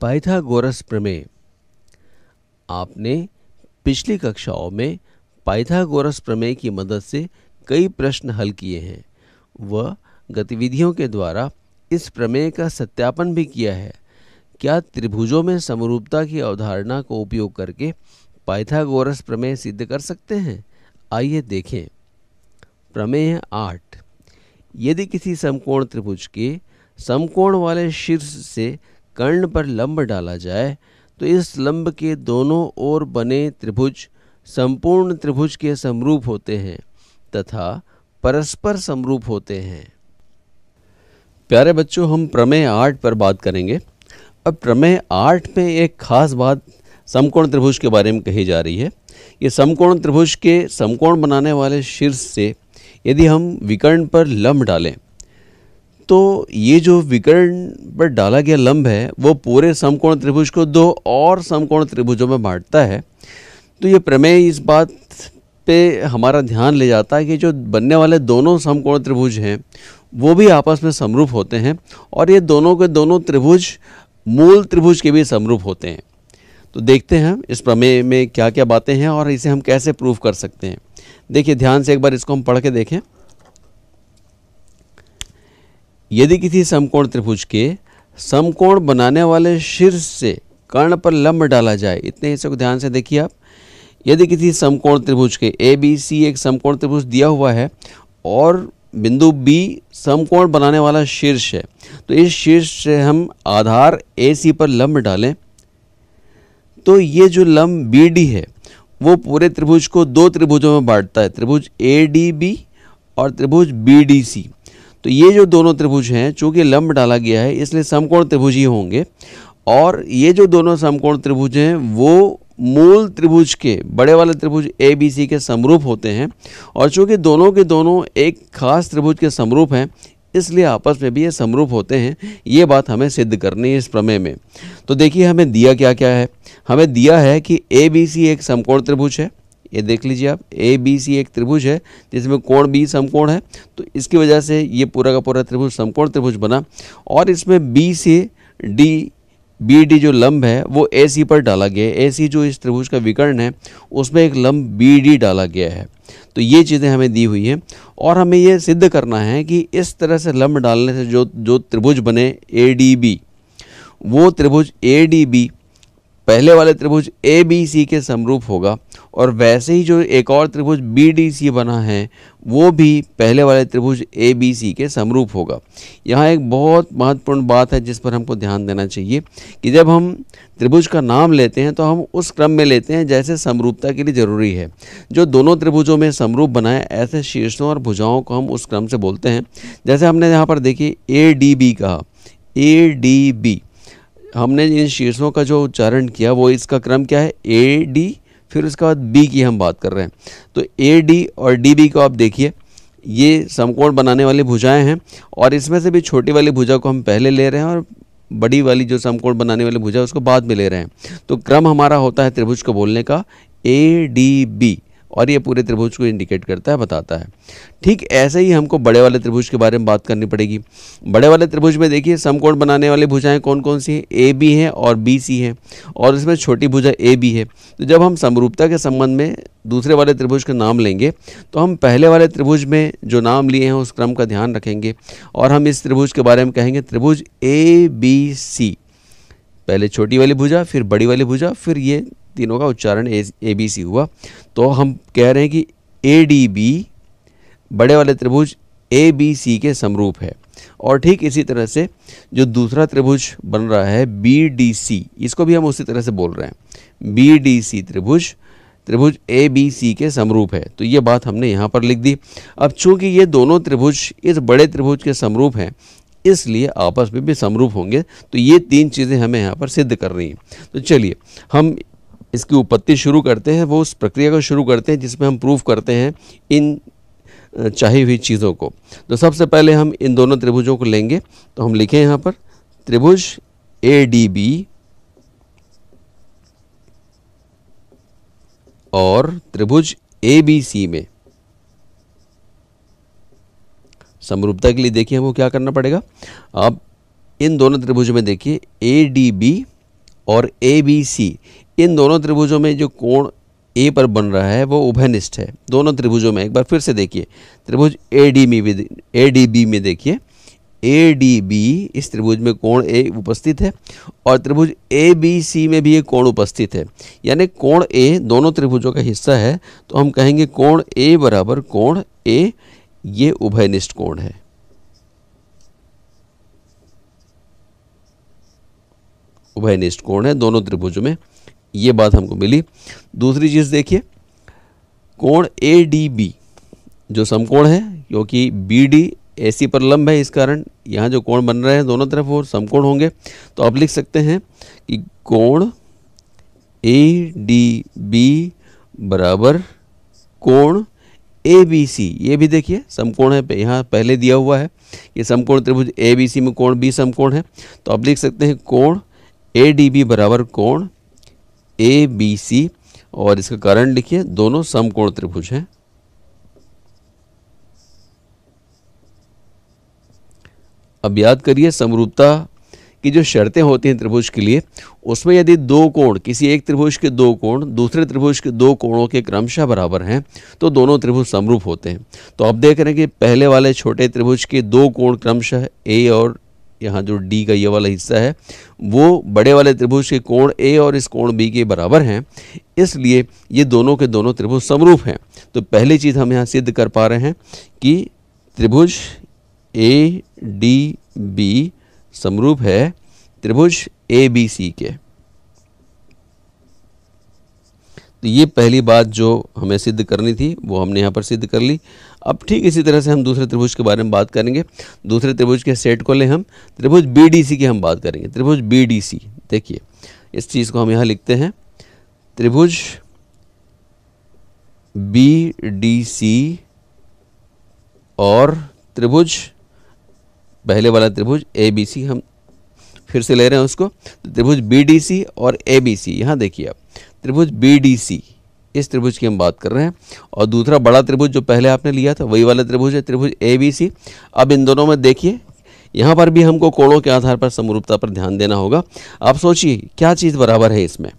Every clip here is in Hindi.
पाइथागोरस प्रमेय आपने पिछली कक्षाओं में पाइथागोरस प्रमेय की मदद से कई प्रश्न हल किए हैं व गतिविधियों के द्वारा इस प्रमेय का सत्यापन भी किया है क्या त्रिभुजों में समरूपता की अवधारणा को उपयोग करके पाइथागोरस प्रमेय सिद्ध कर सकते हैं आइए देखें प्रमेय आठ यदि किसी समकोण त्रिभुज के समकोण वाले शीर्ष से कर्ण पर लंब डाला जाए तो इस लंब के दोनों ओर बने त्रिभुज संपूर्ण त्रिभुज के समरूप होते हैं तथा परस्पर समरूप होते हैं प्यारे बच्चों हम प्रमेय आठ पर बात करेंगे अब प्रमेय आठ में एक खास बात समकोण त्रिभुज के बारे में कही जा रही है ये समकोण त्रिभुज के समकोण बनाने वाले शीर्ष से यदि हम विकर्ण पर लंब डालें तो ये जो विकर्ण पर डाला गया लंब है वो पूरे समकोण त्रिभुज को दो और समकोण त्रिभुजों में बांटता है तो ये प्रमेय इस बात पे हमारा ध्यान ले जाता है कि जो बनने वाले दोनों समकोण त्रिभुज हैं वो भी आपस में समरूप होते हैं और ये दोनों के दोनों त्रिभुज मूल त्रिभुज के भी समरूप होते हैं तो देखते हैं इस प्रमेय में क्या क्या बातें हैं और इसे हम कैसे प्रूव कर सकते हैं देखिए ध्यान से एक बार इसको हम पढ़ के देखें यदि किसी समकोण त्रिभुज के समकोण बनाने वाले शीर्ष से कर्ण पर लंब डाला जाए इतने हिस्से को ध्यान से देखिए आप यदि किसी समकोण त्रिभुज के ए बी सी एक समकोण त्रिभुज दिया हुआ है और बिंदु बी समकोण बनाने वाला शीर्ष है तो इस शीर्ष से हम आधार ए सी पर लंब डालें तो ये जो लंब बी डी है वो पूरे त्रिभुज को दो त्रिभुजों में बांटता है त्रिभुज ए डी बी और त्रिभुज बी डी सी तो ये जो दोनों त्रिभुज हैं चूँकि लंब डाला गया है इसलिए समकोण त्रिभुज ही होंगे और ये जो दोनों समकोण त्रिभुज हैं वो मूल त्रिभुज के बड़े वाले त्रिभुज ए बी सी के समरूप होते हैं और चूँकि दोनों के दोनों एक खास त्रिभुज के समरूप हैं इसलिए आपस में भी ये समरूप होते हैं ये बात हमें सिद्ध करनी है इस प्रमेय में तो देखिए हमें दिया क्या क्या है हमें दिया है कि ए बी सी एक समकोण त्रिभुज है ये देख लीजिए आप ए बी सी एक त्रिभुज है जिसमें कोण बी समकोण है तो इसकी वजह से ये पूरा का पूरा त्रिभुज समकोण त्रिभुज बना और इसमें बी से डी बी डी जो लंब है वो ए सी पर डाला गया है ए सी जो इस त्रिभुज का विकर्ण है उसमें एक लंब बी डी डाला गया है तो ये चीज़ें हमें दी हुई हैं और हमें ये सिद्ध करना है कि इस तरह से लंब डालने से जो जो त्रिभुज बने ए डी बी वो त्रिभुज ए डी बी पहले वाले त्रिभुज ए बी सी के समरूप होगा और वैसे ही जो एक और त्रिभुज बी डी सी बना है वो भी पहले वाले त्रिभुज ए बी सी के समरूप होगा यहाँ एक बहुत महत्वपूर्ण बात है जिस पर हमको ध्यान देना चाहिए कि जब हम त्रिभुज का नाम लेते हैं तो हम उस क्रम में लेते हैं जैसे समरूपता के लिए ज़रूरी है जो दोनों त्रिभुजों में समरूप बनाए ऐसे शीर्षों और भुजाओं को हम उस क्रम से बोलते हैं जैसे हमने यहाँ पर देखिए ए डी बी कहा ए डी बी हमने इन शीर्षों का जो उच्चारण किया वो इसका क्रम क्या है ए डी फिर उसके बाद बी की हम बात कर रहे हैं तो ए डी और डी बी को आप देखिए ये समकोण बनाने वाली भुजाएं हैं और इसमें से भी छोटी वाली भुजा को हम पहले ले रहे हैं और बड़ी वाली जो समकोण बनाने वाली भुजा उसको बाद में ले रहे हैं तो क्रम हमारा होता है त्रिभुज को बोलने का ए डी बी और ये पूरे त्रिभुज को इंडिकेट करता है बताता है ठीक ऐसे ही हमको बड़े वाले त्रिभुज के बारे में बात करनी पड़ेगी बड़े वाले त्रिभुज में देखिए समकोण बनाने वाली भुजाएं कौन कौन सी हैं ए बी हैं और बी सी हैं और इसमें छोटी भुजा ए बी है तो जब हम समरूपता के संबंध में दूसरे वाले त्रिभुज का नाम लेंगे तो हम पहले वाले त्रिभुज में जो नाम लिए हैं उस क्रम का ध्यान रखेंगे और हम इस त्रिभुज के बारे में कहेंगे त्रिभुज ए बी सी पहले छोटी वाली भुजा फिर बड़ी वाली भुजा फिर ये तीनों का उच्चारण ए बी सी हुआ तो हम कह रहे हैं कि ए डी बी बड़े वाले त्रिभुज ए बी सी के समरूप है और ठीक इसी तरह से जो दूसरा त्रिभुज बन रहा है बी डी सी इसको भी हम उसी तरह से बोल रहे हैं बी डी सी त्रिभुज त्रिभुज ए बी सी के समरूप है तो ये बात हमने यहाँ पर लिख दी अब चूंकि ये दोनों त्रिभुज इस बड़े त्रिभुज के समरूप हैं इसलिए आपस में भी समरूप होंगे तो ये तीन चीज़ें हमें यहाँ पर सिद्ध कर रही हैं तो चलिए हम इसकी उत्पत्ति शुरू करते हैं वो उस प्रक्रिया को शुरू करते हैं जिसमें हम प्रूफ करते हैं इन चाही हुई चीज़ों को तो सबसे पहले हम इन दोनों त्रिभुजों को लेंगे तो हम लिखें यहाँ पर त्रिभुज ए डी बी और त्रिभुज ए बी सी में समरूपता के लिए देखिए हमको क्या करना पड़ेगा अब इन दोनों त्रिभुज में देखिए ए डी बी और ए बी सी इन दोनों त्रिभुजों में जो कोण ए पर बन रहा है वो उभयनिष्ठ है दोनों त्रिभुजों में एक बार फिर से देखिए त्रिभुज ए डी में ए डी बी में देखिए ए डी बी इस त्रिभुज में कोण ए उपस्थित है और त्रिभुज ए बी सी में भी ये कोण उपस्थित है यानी कोण ए दोनों त्रिभुजों का हिस्सा है तो हम कहेंगे कोण ए बराबर कोण ए ये उभयनिष्ठ कोण है उभयनिष्ठ कोण है दोनों त्रिभुजों में ये बात हमको मिली दूसरी चीज़ देखिए कोण ए डी बी जो समकोण है क्योंकि बी डी ए सी पर लंब है इस कारण यहाँ जो कोण बन रहे हैं दोनों तरफ और समकोण होंगे तो आप लिख सकते हैं कि कोण ए डी बी बराबर कोण ए बी सी ये भी देखिए समकोण है यहाँ पहले दिया हुआ है ये समकोण त्रिभुज ए बी सी में कोण बी समकोण है तो आप लिख सकते हैं कोण ए डी बी बराबर कोण ए बी सी और इसका कारण लिखिए दोनों समकोण त्रिभुज हैं अब याद करिए समरूपता की जो शर्तें होती हैं त्रिभुज के लिए उसमें यदि दो कोण किसी एक त्रिभुज के दो कोण दूसरे त्रिभुज के दो कोणों के क्रमशः बराबर हैं तो दोनों त्रिभुज समरूप होते हैं तो आप देख रहे हैं कि पहले वाले छोटे त्रिभुज के दो कोण क्रमशः ए और यहाँ जो डी का ये वाला हिस्सा है वो बड़े वाले त्रिभुज के कोण ए और इस कोण बी के बराबर हैं इसलिए ये दोनों के दोनों त्रिभुज समरूप हैं तो पहली चीज़ हम यहाँ सिद्ध कर पा रहे हैं कि त्रिभुज ए डी बी समरूप है त्रिभुज ए बी सी के तो ये पहली बात जो हमें सिद्ध करनी थी वो हमने यहाँ पर सिद्ध कर ली अब ठीक इसी तरह से हम दूसरे त्रिभुज के बारे में बात करेंगे दूसरे त्रिभुज के सेट को लें हम त्रिभुज बी की हम बात करेंगे त्रिभुज बी देखिए इस चीज़ को हम यहाँ लिखते हैं त्रिभुज बी डी सी और त्रिभुज पहले वाला त्रिभुज ए बी सी हम फिर से ले रहे हैं उसको तो त्रिभुज बी डी सी और ए बी सी यहाँ देखिए आप त्रिभुज बी इस त्रिभुज की हम बात कर रहे हैं और दूसरा बड़ा त्रिभुज जो पहले आपने लिया था वही वाला त्रिभुज है त्रिभुज ए बी सी अब इन दोनों में देखिए यहाँ पर भी हमको कोणों के आधार पर समरूपता पर ध्यान देना होगा आप सोचिए क्या चीज़ बराबर है इसमें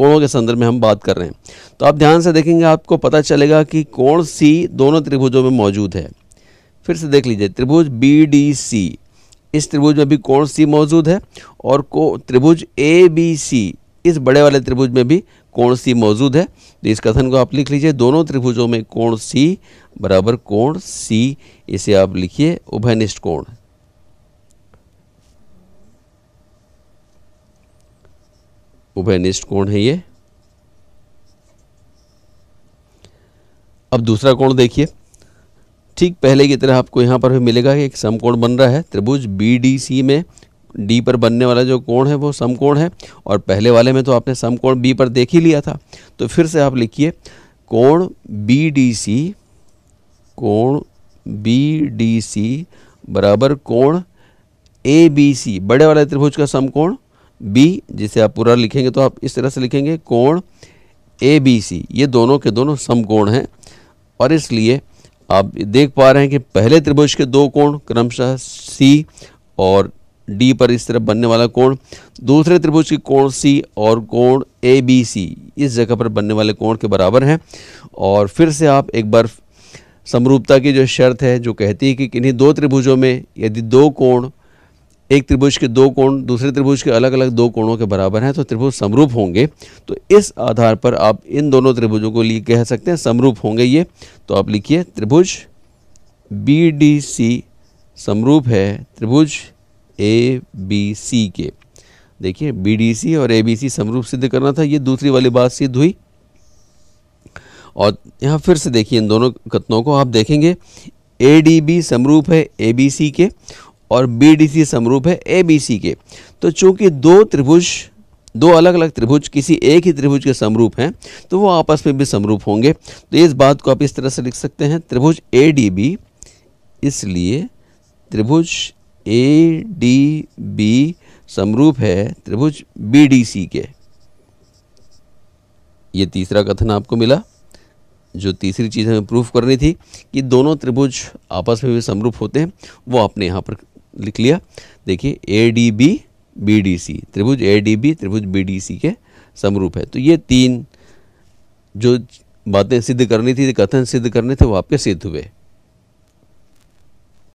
कोणों के संदर्भ में हम बात कर रहे हैं तो आप ध्यान से देखेंगे आपको पता चलेगा कि कोण सी दोनों त्रिभुजों में मौजूद है फिर से देख लीजिए त्रिभुज बी डी सी इस त्रिभुज में भी कोण सी मौजूद है और को त्रिभुज ए बी सी इस बड़े वाले त्रिभुज में भी कोण सी मौजूद है तो इस कथन को आप लिख लीजिए दोनों त्रिभुजों में कोण सी बराबर कोण सी इसे आप लिखिए उभयनिष्ठ कोण उभयनिष्ठ कोण है ये अब दूसरा कोण देखिए ठीक पहले की तरह आपको यहां पर भी मिलेगा कि एक समकोण बन रहा है त्रिभुज बी डी सी में डी पर बनने वाला जो कोण है वो समकोण है और पहले वाले में तो आपने समकोण बी पर देख ही लिया था तो फिर से आप लिखिए कोण बी डी सी कोण बी डी सी बराबर कोण ए बी सी बड़े वाले त्रिभुज का समकोण बी जिसे आप पूरा लिखेंगे तो आप इस तरह से लिखेंगे कोण ए बी सी ये दोनों के दोनों समकोण हैं और इसलिए आप देख पा रहे हैं कि पहले त्रिभुज के दो कोण क्रमशः सी और डी पर इस तरफ बनने वाला कोण दूसरे त्रिभुज की कोण सी और कोण ए बी सी इस जगह पर बनने वाले कोण के बराबर हैं और फिर से आप एक बार समरूपता की जो शर्त है जो कहती है कि किन्हीं दो त्रिभुजों में यदि दो कोण एक त्रिभुज के दो कोण दूसरे त्रिभुज के अलग अलग दो कोणों के बराबर हैं तो त्रिभुज समरूप होंगे तो इस आधार पर आप इन दोनों त्रिभुजों को लिए कह सकते हैं समरूप होंगे ये तो आप लिखिए त्रिभुज बी डी सी समरूप है त्रिभुज ए बी सी के देखिए बी डी सी और ए बी सी समरूप सिद्ध करना था ये दूसरी वाली बात सिद्ध हुई और यहाँ फिर से देखिए इन दोनों कथनों को आप देखेंगे ए डी बी समरूप है ए बी सी के और बी डी सी समरूप है ए बी सी के तो चूंकि दो त्रिभुज दो अलग अलग त्रिभुज किसी एक ही त्रिभुज के समरूप हैं तो वो आपस में भी समरूप होंगे तो इस बात को आप इस तरह से लिख सकते हैं त्रिभुज ए डी बी इसलिए त्रिभुज ए डी बी समरूप है त्रिभुज बी डी सी के ये तीसरा कथन आपको मिला जो तीसरी चीज़ हमें प्रूफ करनी थी कि दोनों त्रिभुज आपस में भी समरूप होते हैं वो आपने यहाँ पर लिख लिया देखिए A D B B D C त्रिभुज ए डी बी त्रिभुज बी डी सी के समरूप है तो ये तीन जो बातें सिद्ध करनी थी कथन सिद्ध करने थे वो आपके सिद्ध हुए